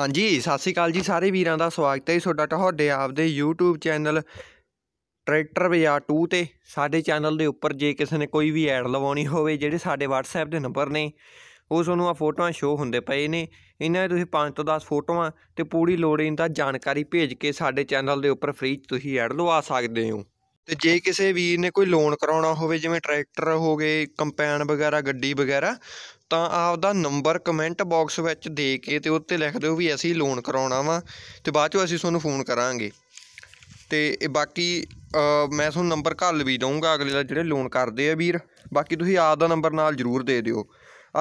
ਹਾਂਜੀ ਸਤਿ ਸ਼੍ਰੀ ਅਕਾਲ ਜੀ ਸਾਰੇ ਵੀਰਾਂ ਦਾ ਸਵਾਗਤ ਹੈ ਤੁਹਾਡਾ ਤੁਹਾਡੇ ਆਪਦੇ YouTube ਚੈਨਲ ਟਰੈਕਟਰ ਬਾਜ਼ਾਰ 2 ਤੇ ਸਾਡੇ ਚੈਨਲ ਦੇ ਉੱਪਰ ਜੇ ਕਿਸੇ ਨੇ ਕੋਈ ਵੀ ਐਡ ਲਵਾਉਣੀ ਹੋਵੇ ਜਿਹੜੇ ਸਾਡੇ WhatsApp ਦੇ ਨੰਬਰ ਨੇ ਉਹ ਤੁਹਾਨੂੰ ਆ ਫੋਟੋਆਂ ਸ਼ੋ ਹੁੰਦੇ ਪਏ ਨੇ ਇਹਨਾਂ ਦੇ ਤੁਸੀਂ 5 ਤੋਂ 10 ਫੋਟੋਆਂ ਤੇ ਪੂਰੀ ਲੋੜੀਂਦਾ ਜਾਣਕਾਰੀ ਭੇਜ ਕੇ ਸਾਡੇ ਚੈਨਲ ਦੇ ਉੱਪਰ ਫ੍ਰੀ ਤੁਸੀਂ ਐਡ ਲਵਾ ਸਕਦੇ ਹੋ ਤੇ ਜੇ ਕਿਸੇ ਵੀਰ ਨੇ ਕੋਈ ਲੋਨ ਕਰਾਉਣਾ ਹੋਵੇ ਜਿਵੇਂ ਟਰੈਕਟਰ ਹੋਗੇ ਕੰਪੈਨ ਵਗੈਰਾ ਗੱਡੀ ਵਗੈਰਾ ਤਾਂ ਆਪਦਾ ਨੰਬਰ ਕਮੈਂਟ ਬਾਕਸ ਵਿੱਚ ਦੇ ਕੇ ਤੇ ਉੱਤੇ ਲਿਖ ਦਿਓ ਵੀ ਅਸੀਂ ਲੋਨ ਕਰਾਉਣਾ ਵਾ ਤੇ ਬਾਅਦ ਚੋਂ ਅਸੀਂ ਤੁਹਾਨੂੰ ਫੋਨ ਕਰਾਂਗੇ ਤੇ ਬਾਕੀ ਮੈਂ ਤੁਹਾਨੂੰ ਨੰਬਰ ਘੱਲ ਵੀ ਦਊਂਗਾ ਅਗਲੇ ਦਾ ਜਿਹੜੇ ਲੋਨ ਕਰਦੇ ਆ ਵੀਰ ਬਾਕੀ ਤੁਸੀਂ ਆਪ ਦਾ ਨੰਬਰ ਨਾਲ ਜ਼ਰੂਰ ਦੇ ਦਿਓ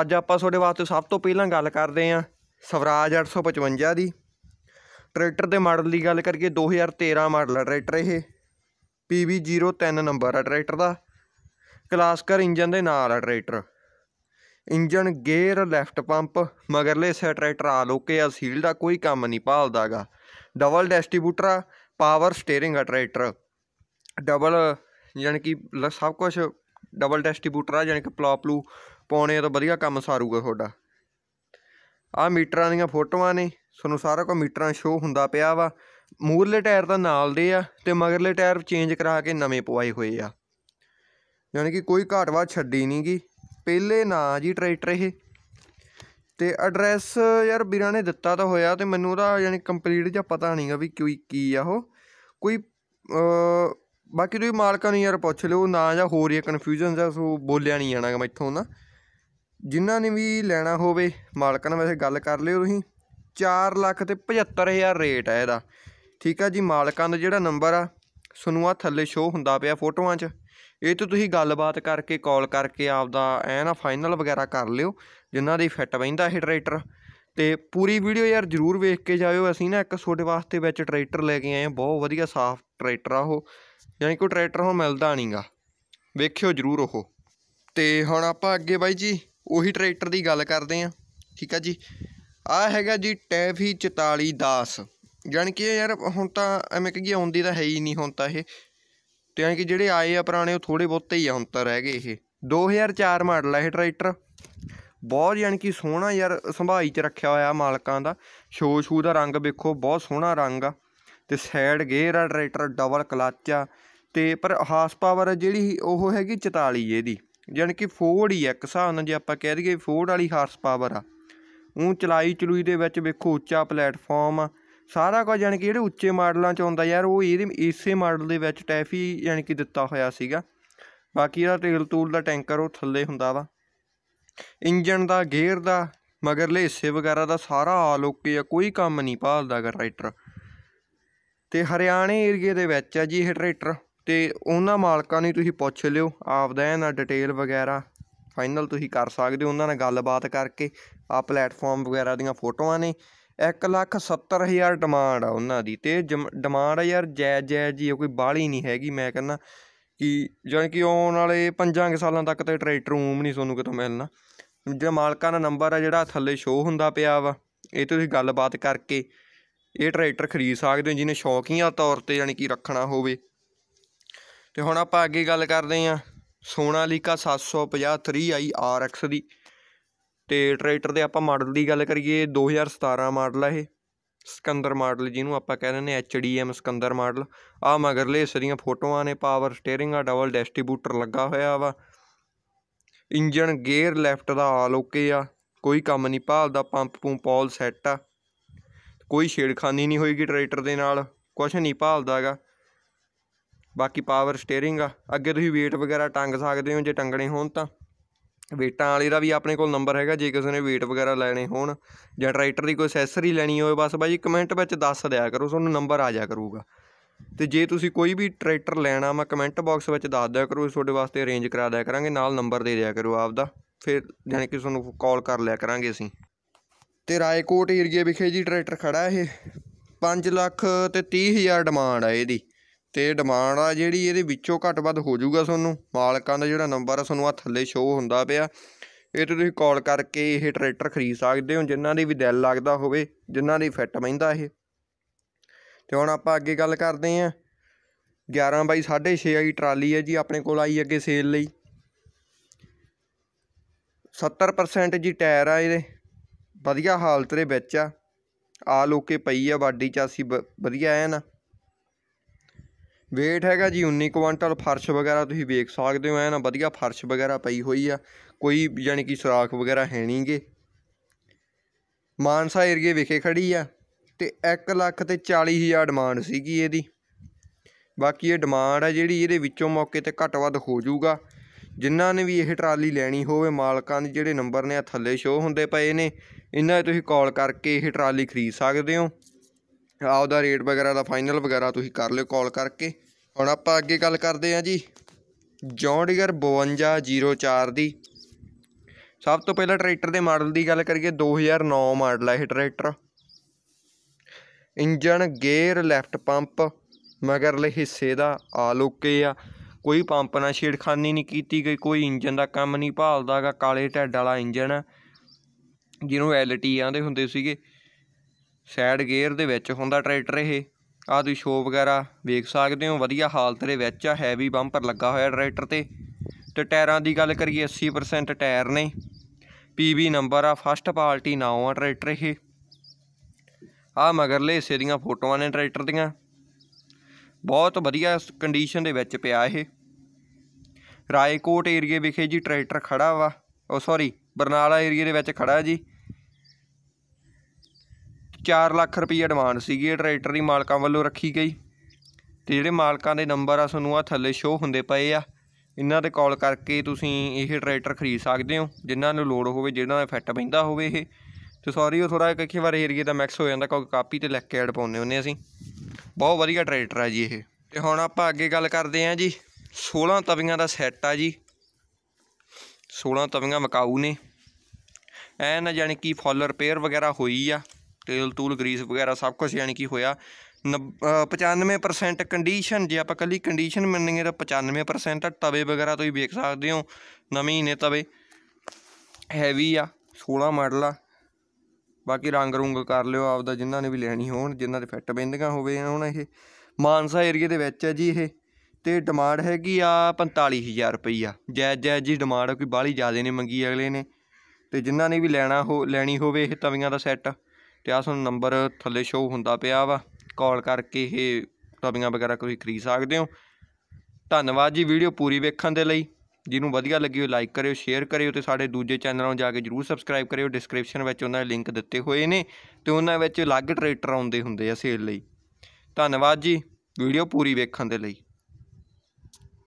ਅੱਜ ਆਪਾਂ ਤੁਹਾਡੇ ਵਾਸਤੇ ਸਭ ਤੋਂ ਪਹਿਲਾਂ ਗੱਲ ਕਰਦੇ ਆ ਸਵਰਾਜ 855 ਦੀ ਟਰੈਕਟਰ ਦੇ ਮਾਡਲ ਦੀ ਗੱਲ ਕਰੀਏ 2013 ਮਾਡਲ ਟਰੈਕਟਰ ਇਹ PV03 ਨੰਬਰ ਆ ਟਰੈਕਟਰ ਦਾ ਕਲਾਸਕਰ ਇੰਜਨ ਦੇ ਨਾਲ ਆ tractor engine gear left pump ਮਗਰਲੇ ਸੈਟਰ ਆ ਲੋਕੇ ਆ ਸੀਲ ਦਾ ਕੋਈ ਕੰਮ ਨਹੀਂ ਭਾਲਦਾਗਾ ਡਬਲ ਡਿਸਟ੍ਰੀਬਿਊਟਰ ਆ ਪਾਵਰ ਸਟੀering ਆ ਟਰੈਕਟਰ ਡਬਲ ਯਾਨੀ ਕਿ ਸਭ ਕੁਝ ਡਬਲ ਡਿਸਟ੍ਰੀਬਿਊਟਰ ਆ ਯਾਨੀ ਕਿ ਪਲੋਪਲੂ ਪਾਉਣੇ ਤੋਂ ਵਧੀਆ ਕੰਮ ਸਾਰੂਗਾ ਤੁਹਾਡਾ ਆ ਮੀਟਰਾਂ ਦੀਆਂ ਫੋਟੋਆਂ ਨੇ ਤੁਹਾਨੂੰ ਸਾਰਾ ਕੁਝ ਮੀਟਰਾਂ ਸ਼ੋ ਹੁੰਦਾ ਪਿਆ ਵਾ ਮੂਰਲੇ ਟਾਇਰ ਤਾਂ ਨਾਲ ਦੇ ਆ ਤੇ ਮਗਰਲੇ ਟਾਇਰ ਚੇਂਜ ਕਰਾ ਕੇ ਨਵੇਂ ਪਵਾਏ ਹੋਏ ਆ ਯਾਨੀ ਕਿ ਕੋਈ ਘਾਟਵਾ ਛੱਡੀ ਛੱਡੀ ਨਹੀਂਗੀ ਪਹਿਲੇ ਨਾਂ ਜੀ ਟਰੈਕਟਰ ਇਹ ਤੇ ਐਡਰੈਸ ਯਾਰ ਵੀਰਾਂ ਨੇ ਦਿੱਤਾ ਤਾਂ ਹੋਇਆ ਤੇ ਮੈਨੂੰ ਉਹਦਾ ਯਾਨੀ ਕੰਪਲੀਟ ਜਿਹਾ ਪਤਾ ਨਹੀਂਗਾ ਵੀ ਕੋਈ ਕੀ ਆ ਉਹ ਕੋਈ ਬਾਕੀ ਤੁਸੀਂ ਮਾਲਕਾਂ ਨੂੰ ਯਾਰ ਪੁੱਛ ਲਿਓ ਨਾਂ ਜਾਂ ਹੋਰ ਹੀ ਕਨਫਿਊਜ਼ਨ ਜਾਂ ਸੋ ਬੋਲਿਆ ਨਹੀਂ ਜਾਣਾਗਾ ਮੈਥੋਂ ਨਾ ਜਿਨ੍ਹਾਂ ਨੇ ਵੀ ਲੈਣਾ ਹੋਵੇ ਮਾਲਕਾਂ ਨਾਲ ਵੈਸੇ ਗੱਲ ਕਰ ਲਿਓ ਤੁਸੀਂ 4 ਲੱਖ ਤੇ 75000 ਰੇਟ ਹੈ ਇਹਦਾ ਠੀਕ ਆ ਜੀ ਮਾਲਕਾਂ ਦਾ ਜਿਹੜਾ ਨੰਬਰ ਆ ਸਾਨੂੰ ਆ ਥੱਲੇ ਸ਼ੋ ਹੁੰਦਾ ਪਿਆ ਫੋਟੋਆਂ 'ਚ ਇਹ ਤੋਂ ਤੁਸੀਂ ਗੱਲਬਾਤ ਕਰਕੇ ਕਾਲ ਕਰਕੇ ਆਪਦਾ ਐ ਨਾ ਫਾਈਨਲ ਵਗੈਰਾ ਕਰ ਲਿਓ ਜਿਨ੍ਹਾਂ ਦੀ ਫਿੱਟ ਬੈਂਦਾ ਇਹ ਟਰੈਕਟਰ ਤੇ ਪੂਰੀ ਵੀਡੀਓ ਯਾਰ ਜਰੂਰ ਵੇਖ ਕੇ ਜਾਇਓ ਅਸੀਂ ਨਾ ਇੱਕ ਤੁਹਾਡੇ ਵਾਸਤੇ ਵਿੱਚ ਟਰੈਕਟਰ ਲੈ ਕੇ ਆਏ ਆ ਬਹੁਤ ਵਧੀਆ ਸਾਫ਼ ਟਰੈਕਟਰ ਆ ਉਹ ਯਾਨੀ ਕੋਈ ਟਰੈਕਟਰ ਹੁਣ ਮਿਲਦਾ ਨਹੀਂਗਾ ਵੇਖਿਓ ਜਰੂਰ ਉਹ ਤੇ ਹੁਣ ਆਪਾਂ ਅੱਗੇ ਬਾਈ ਜੀ ਉਹੀ ਟਰੈਕਟਰ ਦੀ ਗੱਲ ਕਰਦੇ ਆ ਠੀਕ ਆ ਜੀ ਆ ਹੈਗਾ ਜੀ ਟੈਫੀ 4410 ਜਾਨ ਜਾਨਕੀ ਯਾਰ ਹੁਣ ਤਾਂ ਐਵੇਂ ਕਹੀ ਆਉਂਦੀ ਤਾਂ ਹੈ ਹੀ ਨਹੀਂ ਹੁਣ ਤਾਂ ਇਹ ਦਿੱਤਿਆਂ ਕਿ ਜਿਹੜੇ ਆਏ ਆ ਪੁਰਾਣੇ ਉਹ ਥੋੜੇ ਬਹੁਤੇ ਹੀ ਆ ਹੁਣ ਤਾਂ ਰਹਿ ਗਏ ਇਹ 2004 ਮਾਡਲ ਹੈ ਇਹ ਟਰੈਕਟਰ ਬਹੁਤ ਯਾਨੀ ਕਿ ਸੋਹਣਾ ਯਾਰ ਸੰਭਾਈ 'ਚ ਰੱਖਿਆ ਹੋਇਆ ਮਾਲਕਾਂ ਦਾ ਸ਼ੋ ਸ਼ੂ ਦਾ ਰੰਗ ਵੇਖੋ ਬਹੁਤ ਸੋਹਣਾ ਰੰਗ ਆ ਤੇ ਸਾਈਡ ਗੇਅਰ ਆ ਟਰੈਕਟਰ ਡਬਲ ਕਲੱਚ ਆ ਤੇ ਪਰ ਹਾਰਸ ਪਾਵਰ ਜਿਹੜੀ ਉਹ ਹੈਗੀ 44 ਇਹਦੀ ਯਾਨੀ ਕਿ ਫੋਰਡ ਹੀ ਆ ਇੱਕ ਹਿਸਾਬ ਨਾਲ ਜੇ ਆਪਾਂ ਕਹਿ ਦਈਏ ਫੋਰਡ ਵਾਲੀ ਹਾਰਸ ਪਾਵਰ ਆ ਉਹ ਚਲਾਈ ਚਲੂਈ ਦੇ ਵਿੱਚ ਵੇਖੋ ਉੱਚਾ ਪਲੇਟਫਾਰਮ ਆ ਸਾਰਾ ਕੁਝ ਯਾਨੀ ਕਿ ਜਿਹੜੇ ਉੱਚੇ ਮਾਡਲਾਂ 'ਚ ਆਉਂਦਾ ਯਾਰ ਉਹ ਇਹਦੇ ਇਸੇ ਮਾਡਲ ਦੇ ਵਿੱਚ ਟੈਫੀ ਯਾਨੀ ਕਿ ਦਿੱਤਾ ਹੋਇਆ ਸੀਗਾ ਬਾਕੀ ਇਹਦਾ ਤੇਲ ਤੂਲ ਦਾ ਟੈਂਕਰ ਉਹ ਥੱਲੇ ਹੁੰਦਾ ਵਾ ਇੰਜਨ ਦਾ ਗੇਅਰ ਦਾ ਮਗਰਲੇ ਹਿੱਸੇ ਵਗੈਰਾ ਦਾ ਸਾਰਾ ਆਲ ਓਕੇ ਆ ਕੋਈ ਕੰਮ ਨਹੀਂ ਭਾਲਦਾ ਕਰ ਟਰੈਕਟਰ ਤੇ ਹਰਿਆਣੇ ਏਰੀਏ ਦੇ ਵਿੱਚ ਆ ਜੀ ਇਹ ਟਰੈਕਟਰ ਤੇ ਉਹਨਾਂ ਮਾਲਕਾਂ ਨੂੰ ਤੁਸੀਂ ਪੁੱਛ ਲਿਓ ਆਪਦਾ ਇਹਨਾਂ ਡਿਟੇਲ ਵਗੈਰਾ ਫਾਈਨਲ ਤੁਸੀਂ ਕਰ ਸਕਦੇ ਹੋ ਉਹਨਾਂ ਨਾਲ ਗੱਲਬਾਤ ਕਰਕੇ ਆ ਪਲੇਟਫਾਰਮ ਵਗੈਰਾ ਦੀਆਂ ਫੋਟੋਆਂ ਨੇ 1,70,000 ਲੱਖ ਡਿਮਾਂਡ ਆ ਉਹਨਾਂ ਦੀ ਤੇ ਡਿਮਾਂਡ ਆ ਯਾਰ ਜੈ ਜੈ ਜੀ ਕੋਈ ਬਾਹਲੀ ਨਹੀਂ ਹੈਗੀ ਮੈਂ ਕਹਿੰਦਾ ਕਿ ਜਾਨ ਕਿ ਆਉਣ ਵਾਲੇ 5 ਸਾਲਾਂ ਤੱਕ ਤੇ ਟਰੈਕਟਰ ਊਮ ਨਹੀਂ ਤੁਹਾਨੂੰ ਕਿਤੋਂ ਮਿਲਣਾ ਜਿਹੜਾ ਮਾਲਕਾਂ ਦਾ ਨੰਬਰ ਆ ਜਿਹੜਾ ਥੱਲੇ ਸ਼ੋ ਹੁੰਦਾ ਪਿਆ ਵਾ ਇਹ ਤੁਸੀਂ ਗੱਲਬਾਤ ਕਰਕੇ ਇਹ ਟਰੈਕਟਰ ਖਰੀਦ ਸਕਦੇ ਹੋ ਜਿਹਨੇ ਸ਼ੌਕੀਆਂ ਤੌਰ ਤੇ ਯਾਨੀ ਕਿ ਰੱਖਣਾ ਹੋਵੇ ਤੇ ਹੁਣ ਆਪਾਂ ਅੱਗੇ ਗੱਲ ਕਰਦੇ ਹਾਂ ਸੋਨਾਲੀਕਾ 750 3i RX ਦੀ ਤੇ ਟਰੈਕਟਰ ਦੇ ਆਪਾਂ ਮਾਡਲ ਦੀ ਗੱਲ ਕਰੀਏ 2017 ਮਾਡਲ ਆ ਇਹ ਸਿਕੰਦਰ ਮਾਡਲ ਜਿਹਨੂੰ ਆਪਾਂ ਕਹਿੰਦੇ ਨੇ H D M Sikandar model ਆ ਮਗਰਲੇ ਸਰੀਆਂ ਫੋਟੋਆਂ ਨੇ ਪਾਵਰ ਸਟੀਅਰਿੰਗ ਆ ਡਬਲ ਡਿਸਟ੍ਰੀਬਿਊਟਰ ਲੱਗਾ ਹੋਇਆ ਵਾ ਇੰਜਨ ਗੇਅਰ ਲੈਫਟ ਦਾ ਆਲ ਓਕੇ ਆ ਕੋਈ ਕੰਮ ਨਹੀਂ ਭਾਲਦਾ ਪੰਪ ਪੂੰ ਆਲ ਸੈੱਟ ਆ ਕੋਈ ਛੇੜਖਾਨੀ ਨਹੀਂ ਹੋਏਗੀ ਟਰੈਕਟਰ ਦੇ ਨਾਲ ਕੁਝ ਨਹੀਂ ਭਾਲਦਾਗਾ ਬਾਕੀ ਪਾਵਰ ਸਟੀਅਰਿੰਗ ਆ ਅੱਗੇ ਤੁਸੀਂ weight ਵਗੈਰਾ ਟੰਗ ਸਕਦੇ ਹੋ ਜੇ ਟੰਗਣੇ ਹੋਣ ਤਾਂ ਵੇਟਾਂ ਵਾਲੇ ਦਾ ਵੀ ਆਪਣੇ ਕੋਲ ਨੰਬਰ ਹੈਗਾ ਜੇ ਕਿਸੇ ਨੇ ਵੇਟ ਵਗੈਰਾ ਲੈਣੇ ਹੋਣ ਜਾਂ ਟਰੈਕਟਰ ਦੀ ਕੋਈ ਅਸੈਸਰੀ ਲੈਣੀ ਹੋਵੇ ਬਸ ਬਾਈ ਕਮੈਂਟ ਵਿੱਚ ਦੱਸ ਦਿਆ ਕਰੋ ਤੁਹਾਨੂੰ ਨੰਬਰ ਆ ਜਾ ਕਰੂਗਾ ਤੇ ਜੇ ਤੁਸੀਂ ਕੋਈ ਵੀ ਟਰੈਕਟਰ ਲੈਣਾ ਮੈਂ ਕਮੈਂਟ ਬਾਕਸ ਵਿੱਚ ਦੱਸ ਦਿਆ ਕਰੋ ਤੁਹਾਡੇ ਵਾਸਤੇ ਅਰੇਂਜ ਕਰਾ ਦਿਆ ਕਰਾਂਗੇ ਨਾਲ ਨੰਬਰ ਦੇ ਦਿਆ ਕਰੋ ਆਪਦਾ ਫਿਰ ਯਾਨੀ ਕਿ ਤੁਹਾਨੂੰ ਕਾਲ ਕਰ ਲਿਆ ਕਰਾਂਗੇ ਅਸੀਂ ਤੇ ਰਾਏਕੋਟ ਏਰੀਆ ਵਿਖੇ ਜੀ ਟਰੈਕਟਰ ਖੜਾ ਇਹ 5 ਲੱਖ ਤੇ 30 ਹਜ਼ਾਰ ਡਿਮਾਂਡ ਆ ਇਹਦੀ ਤੇ ਡਿਮਾਂਡ ਆ ਜਿਹੜੀ ਇਹਦੇ ਵਿੱਚੋਂ ਘੱਟ ਵੱਧ ਹੋ ਜਾਊਗਾ ਤੁਹਾਨੂੰ ਮਾਲਕਾਂ ਦਾ ਜਿਹੜਾ ਨੰਬਰ ਆ ਤੁਹਾਨੂੰ ਆ ਥੱਲੇ ਸ਼ੋ ਹੁੰਦਾ ਪਿਆ ਇਹ ਤੇ ਤੁਸੀਂ ਕਾਲ ਕਰਕੇ ਇਹ ਟਰੈਕਟਰ ਖਰੀਦ ਸਕਦੇ ਹੋ ਜਿਨ੍ਹਾਂ ਦੀ ਵੀ ਦਿਲ ਲੱਗਦਾ ਹੋਵੇ ਜਿਨ੍ਹਾਂ ਦੀ ਫਿੱਟ ਮੈਂਦਾ ਇਹ ਤੇ ਹੁਣ ਆਪਾਂ ਅੱਗੇ ਗੱਲ ਕਰਦੇ ਆ 11 ਬਾਈ 6.5 ਆਈ ਟਰਾਲੀ ਹੈ ਜੀ ਆਪਣੇ ਕੋਲ ਆਈ ਅੱਗੇ ਸੇਲ ਲਈ 70% ਜੀ ਟਾਇਰ ਆ ਇਹਦੇ ਵਧੀਆ ਹਾਲਤ ਦੇ ਵਿੱਚ ਆ ਆ ਲੋਕੇ ਪਈ ਆ ਬਾਡੀ ਚਾਸੀ ਵਧੀਆ ਆ ਨਾ ਵੇਟ ਹੈਗਾ ਜੀ 19 ਕੁਇੰਟਲ ਫਰਸ਼ ਵਗੈਰਾ ਤੁਸੀਂ ਵੇਖ ਸਕਦੇ ਹੋ ਐ ਨਾ ਵਧੀਆ ਫਰਸ਼ ਵਗੈਰਾ ਪਈ ਹੋਈ ਆ ਕੋਈ ਯਾਨੀ ਕਿ ਸੁਰਾਖ ਵਗੈਰਾ ਹੈ ਨਹੀਂਗੇ ਮਾਨਸਾ ਏਰੀਏ ਵਿਖੇ ਖੜੀ ਆ ਤੇ 1 ਲੱਖ ਤੇ 40000 ਡਿਮਾਂਡ ਸੀਗੀ ਇਹਦੀ ਬਾਕੀ ਇਹ ਡਿਮਾਂਡ ਆ ਜਿਹੜੀ ਇਹਦੇ ਵਿੱਚੋਂ ਮੌਕੇ ਤੇ ਘੱਟ ਵੱਧ ਹੋ ਜਾਊਗਾ ਜਿਨ੍ਹਾਂ ਨੇ ਵੀ ਇਹ ਟਰਾਲੀ ਲੈਣੀ ਹੋਵੇ ਮਾਲਕਾਂ ਦੇ ਜਿਹੜੇ ਨੰਬਰ ਨੇ ਆ ਥੱਲੇ ਸ਼ੋ ਹੁੰਦੇ ਪਏ ਨੇ ਇਹਨਾਂ ਤੁਸੀਂ ਕਾਲ ਕਰਕੇ ਇਹ ਟਰਾਲੀ ਖਰੀਦ ਸਕਦੇ ਹੋ ਆਪਦਾ ਰੇਟ ਵਗੈਰਾ ਦਾ ਫਾਈਨਲ ਵਗੈਰਾ ਤੁਸੀਂ ਕਰ ਲਿਓ ਕਾਲ ਕਰਕੇ ਹੁਣ ਆਪਾਂ ਅੱਗੇ ਗੱਲ ਕਰਦੇ ਆ ਜੀ ਜੌਂਡੀਅਰ 5204 ਦੀ ਸਭ ਤੋਂ ਪਹਿਲਾਂ ਟਰੈਕਟਰ ਦੇ ਮਾਡਲ ਦੀ ਗੱਲ ਕਰੀਏ 2009 ਮਾਡਲ ਹੈ ਇਹ tractor engine gear left pump ਮਗਰਲੇ ਹਿੱਸੇ ਦਾ ਆਲੋਕੇ ਆ ਕੋਈ ਪੰਪ ਨਾਲ ਛੇੜਖਾਨੀ ਨਹੀਂ ਕੀਤੀ ਗਈ ਕੋਈ ਇੰਜਨ ਦਾ ਕੰਮ ਨਹੀਂ ਭਾਲਦਾਗਾ ਕਾਲੇ ਟੈਡ ਵਾਲਾ ਇੰਜਨ ਜਿਹਨੂੰ ਐਲਟੀ ਆਂਦੇ ਹੁੰਦੇ ਸੀਗੇ ਸਾਈਡ ਗੇਅਰ ਦੇ ਵਿੱਚ ਹੁੰਦਾ ਟਰੈਕਟਰ ਇਹ ਆ ਤੁਸੀਂ ਸ਼ੋ ਵਗੈਰਾ ਵੇਖ ਸਕਦੇ ਹੋ ਵਧੀਆ ਹਾਲਤ ਦੇ ਵਿੱਚ ਆ ਹੈਵੀ ਬੰਪਰ ਲੱਗਾ ਹੋਇਆ ਟਰੈਕਟਰ ਤੇ ਤੇ ਟਾਇਰਾਂ ਦੀ ਗੱਲ ਕਰੀਏ 80% ਟਾਇਰ ਨੇ ਪੀਬੀ ਨੰਬਰ ਆ ਫਸਟ ਪਾਰਟੀ ਨਾਉ ਆ ਟਰੈਕਟਰ ਇਹ ਆ ਮਗਰਲੇ ਹਿੱਸੇ ਦੀਆਂ ਫੋਟੋਆਂ ਨੇ ਟਰੈਕਟਰ ਦੀਆਂ ਬਹੁਤ ਵਧੀਆ ਕੰਡੀਸ਼ਨ ਦੇ ਵਿੱਚ ਪਿਆ ਇਹ ਰਾਏਕੋਟ ਏਰੀਆ ਵਿਖੇ ਜੀ ਟਰੈਕਟਰ ਖੜਾ ਵਾ ਉਹ ਸੌਰੀ ਬਰਨਾਲਾ ਏਰੀਆ ਦੇ ਵਿੱਚ ਖੜਾ ਜੀ 4 ਲੱਖ ਰੁਪਏ ਐਡਵਾਂਸ ਸੀਗੀ ਟਰੈਕਟਰ ਦੀ ਮਾਲਕਾਂ ਵੱਲੋਂ ਰੱਖੀ ਗਈ ਤੇ ਜਿਹੜੇ ਮਾਲਕਾਂ ਦੇ ਨੰਬਰ ਆ ਤੁਹਾਨੂੰ ਆ ਥੱਲੇ ਸ਼ੋ ਹੁੰਦੇ ਪਏ ਆ ਇਹਨਾਂ ਤੇ ਕਾਲ ਕਰਕੇ ਤੁਸੀਂ ਇਹ ਟਰੈਕਟਰ ਖਰੀਦ ਸਕਦੇ ਹੋ ਜਿਨ੍ਹਾਂ ਨੂੰ ਲੋਡ ਹੋਵੇ ਜਿਹਨਾਂ ਦਾ ਫਿੱਟ ਪੈਂਦਾ ਹੋਵੇ ਇਹ ਤੇ ਸੌਰੀ ਉਹ ਥੋੜਾ ਇੱਕ ਵਾਰ ਏਰੀਆ ਦਾ ਮੈਕਸ ਹੋ ਜਾਂਦਾ ਕਿਉਂਕਿ ਕਾਪੀ ਤੇ ਲਿਖ ਕੇ ਐਡ ਪਾਉਂਦੇ ਹੁੰਦੇ ਅਸੀਂ ਬਹੁਤ ਵਧੀਆ ਟਰੈਕਟਰ ਆ ਜੀ ਇਹ ਤੇ ਹੁਣ ਆਪਾਂ ਅੱਗੇ ਗੱਲ ਕਰਦੇ ਆਂ ਜੀ 16 ਤਵੀਆਂ ਦਾ ਸੈੱਟ ਆ ਜੀ 16 ਤਵੀਆਂ ਮਕਾਊ ਨੇ ਐਨ ਜਾਨੀ ਕਿ ਫੁੱਲ ਰਿਪੇਅਰ ਵਗੈਰਾ ਹੋਈ ਆ ਤੇਲ ਤੂਲ ਗਰੀਸ ਵਗੈਰਾ ਸਭ ਕੁਝ ਯਾਨੀ ਕਿ ਹੋਇਆ 95% ਕੰਡੀਸ਼ਨ ਜੇ ਆਪਾਂ ਕੱਲੀ ਕੰਡੀਸ਼ਨ ਹੈ ਤਾਂ 95% ਤਵੇ ਵਗੈਰਾ ਤੁਸੀਂ ਵੇਖ ਸਕਦੇ ਹੋ ਨਵੇਂ ਹੀ ਨੇ ਤਵੇ ਹੈਵੀ ਆ 16 ਮਾਡਲ ਆ ਬਾਕੀ ਰੰਗ ਰੁੰਗ ਕਰ ਲਿਓ ਆਪਦਾ ਜਿਨ੍ਹਾਂ ਨੇ ਵੀ ਲੈਣੀ ਹੋਣ ਜਿਨ੍ਹਾਂ ਦੇ ਫਿੱਟ ਬਿੰਦਗਾ ਹੋਵੇ ਹੁਣ ਇਹ ਮਾਨਸਾ ਏਰੀਆ ਦੇ ਵਿੱਚ ਹੈ ਜੀ ਇਹ ਤੇ ਡਿਮਾਂਡ ਹੈਗੀ ਆ 45000 ਰੁਪਈਆ ਜੈ ਜੈ ਜੀ ਡਿਮਾਂਡ ਕੋਈ ਬਾਲੀ ਜ਼ਿਆਦੇ ਨਹੀਂ ਮੰਗੀ ਅਗਲੇ ਨੇ ਤੇ ਜਿਨ੍ਹਾਂ ਨੇ ਵੀ ਲੈਣਾ ਹੋ ਲੈਣੀ ਹੋਵੇ ਇਹ ਤਵੀਆਂ ਦਾ ਸੈੱਟ ਤੇ ਆ ਤੁਹਾਨੂੰ ਨੰਬਰ ਥੱਲੇ ਸ਼ੋ ਹੁੰਦਾ ਪਿਆ ਵਾ ਕਾਲ ਕਰਕੇ ਇਹ ਟੋਪਿੰਗਾਂ ਵਗੈਰਾ ਕੋਈ ਖਰੀਦ ਸਕਦੇ ਹੋ ਧੰਨਵਾਦ ਜੀ ਵੀਡੀਓ ਪੂਰੀ ਵੇਖਣ ਦੇ ਲਈ ਜਿਹਨੂੰ ਵਧੀਆ ਲੱਗੀ ਹੋਈ ਲਾਈਕ ਕਰਿਓ ਸ਼ੇਅਰ ਕਰਿਓ ਤੇ ਸਾਡੇ ਦੂਜੇ ਚੈਨਲਾਂ ਨੂੰ ਜਾ ਕੇ ਜਰੂਰ ਸਬਸਕ੍ਰਾਈਬ ਕਰਿਓ ਡਿਸਕ੍ਰਿਪਸ਼ਨ ਵਿੱਚ ਉਹਨਾਂ ਦੇ ਲਿੰਕ ਦਿੱਤੇ ਹੋਏ ਨੇ ਤੇ ਉਹਨਾਂ ਵਿੱਚ ਅਲੱਗ ਟਰੈਕਟਰ ਆਉਂਦੇ ਹੁੰਦੇ ਆ ਸੇਲ ਲਈ ਧੰਨਵਾਦ ਜੀ ਵੀਡੀਓ ਪੂਰੀ ਵੇਖਣ ਦੇ ਲਈ